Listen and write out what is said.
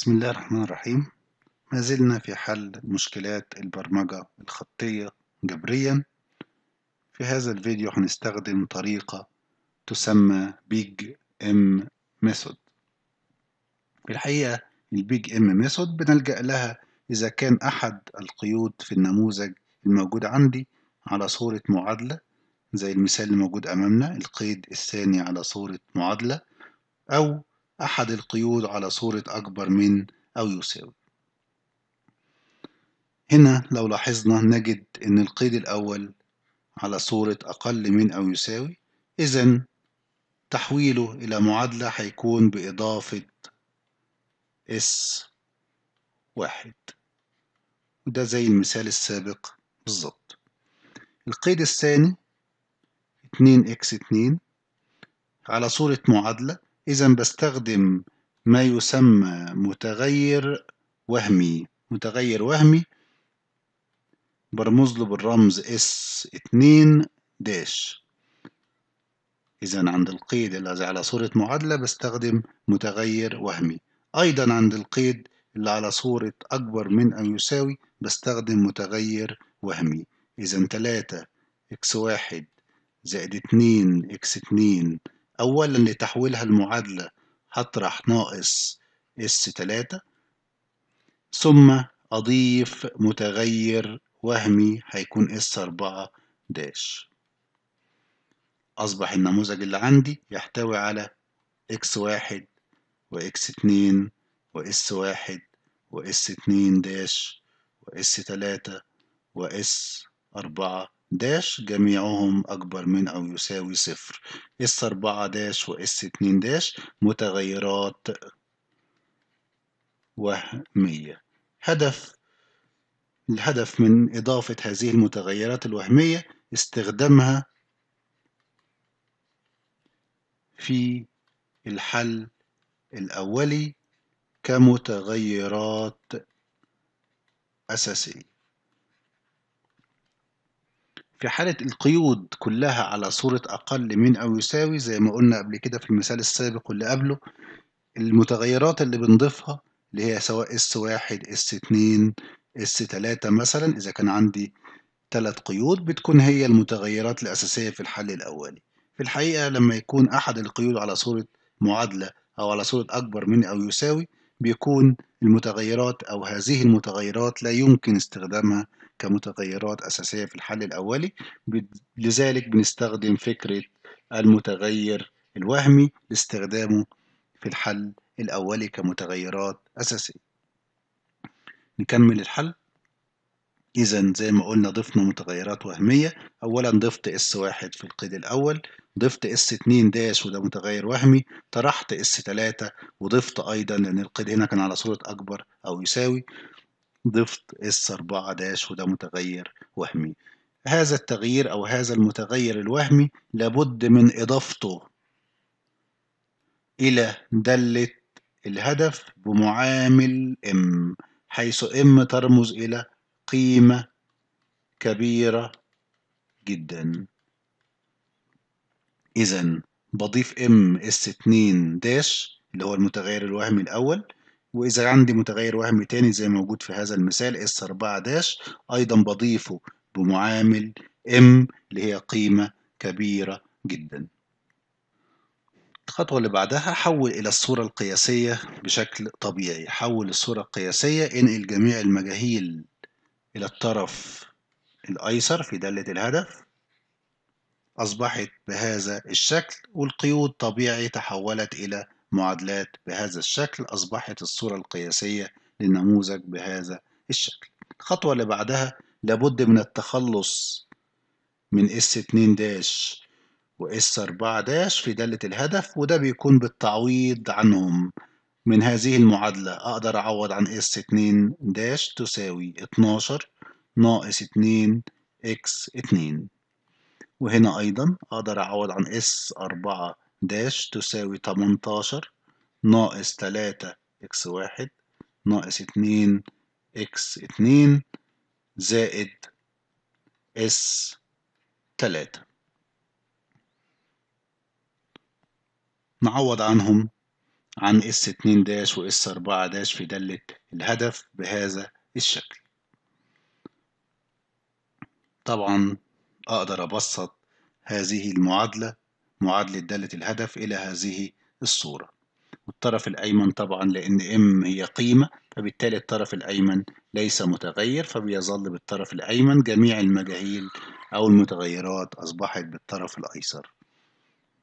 بسم الله الرحمن الرحيم ما زلنا في حل مشكلات البرمجة الخطية جبريا في هذا الفيديو هنستخدم طريقة تسمى بيج ام ميثود في الحقيقة البيج ام ميثود بنلجأ لها إذا كان أحد القيود في النموذج الموجود عندي على صورة معادلة زي المثال الموجود أمامنا القيد الثاني على صورة معادلة أو أحد القيود على صورة أكبر من أو يساوي هنا لو لاحظنا نجد أن القيد الأول على صورة أقل من أو يساوي إذا تحويله إلى معادلة هيكون بإضافة S واحد وده زي المثال السابق بالظبط القيد الثاني 2 x 2 على صورة معادلة إذا بستخدم ما يسمى متغير وهمي متغير وهمي برمز له بالرمز اس اتنين داش إذا عند القيد الذي على صورة معادلة بستخدم متغير وهمي أيضا عند القيد اللي على صورة أكبر من أو يساوي بستخدم متغير وهمي إذا تلاتة إكس واحد زائد اتنين إكس اتنين أولا لتحويلها المعادلة هطرح ناقص اس تلاتة ثم أضيف متغير وهمي هيكون اس أربعة داش أصبح النموذج اللي عندي يحتوي على اكس واحد واكس اتنين واس واحد واس اتنين داش واس تلاتة واس أربعة داش داش جميعهم أكبر من أو يساوي صفر اس أربعة داش واس اتنين داش متغيرات وهمية هدف الهدف من إضافة هذه المتغيرات الوهمية استخدامها في الحل الأولي كمتغيرات أساسية في حالة القيود كلها على صورة أقل من أو يساوي زي ما قلنا قبل كده في المثال السابق واللي قبله المتغيرات اللي بنضيفها اللي هي سواء S1 S2 S3 مثلا إذا كان عندي ثلاث قيود بتكون هي المتغيرات الأساسية في الحل الأولي في الحقيقة لما يكون أحد القيود على صورة معادلة أو على صورة أكبر من أو يساوي بيكون المتغيرات أو هذه المتغيرات لا يمكن استخدامها كمتغيرات أساسية في الحل الأولي لذلك بنستخدم فكرة المتغير الوهمي لاستخدامه في الحل الأولي كمتغيرات أساسية نكمل الحل إذا زي ما قلنا ضفنا متغيرات وهمية أولا ضفت اس واحد في القيد الأول ضفت اس اتنين داش وده متغير وهمي طرحت اس تلاتة وضفت أيضا لأن القيد هنا كان على صورة أكبر أو يساوي ضفت اس 4 داش وده متغير وهمي هذا التغيير أو هذا المتغير الوهمي لابد من إضافته إلى دالة الهدف بمعامل ام حيث ام ترمز إلى قيمة كبيرة جدا إذا بضيف ام اس 2 داش اللي هو المتغير الوهمي الأول وإذا عندي متغير وهمي تاني زي موجود في هذا المثال اس 4 داش أيضا بضيفه بمعامل ام اللي هي قيمة كبيرة جدا الخطوة اللي بعدها حول إلى الصورة القياسية بشكل طبيعي حول الصورة القياسية انقل جميع المجاهيل إلى الطرف الأيسر في دالة الهدف أصبحت بهذا الشكل والقيود طبيعي تحولت إلى معادلات بهذا الشكل أصبحت الصورة القياسية لنموذج بهذا الشكل الخطوة اللي بعدها لابد من التخلص من S2 داش و s 4 داش في دالة الهدف وده بيكون بالتعويض عنهم من هذه المعادلة أقدر أعوض عن s 2 داش تساوي 12 ناقص 2 x 2 وهنا أيضا أقدر أعوض عن s 4 داش داش تساوي 18 ناقص 3 اكس واحد ناقص 2 اكس 2 زائد اس 3 نعوض عنهم عن اس 2 داش واس 4 داش في دالة الهدف بهذا الشكل طبعا اقدر ابسط هذه المعادلة معادلة دالة الهدف إلى هذه الصورة والطرف الأيمن طبعا لأن M هي قيمة فبالتالي الطرف الأيمن ليس متغير فبيظل بالطرف الأيمن جميع المجاهيل أو المتغيرات أصبحت بالطرف الأيسر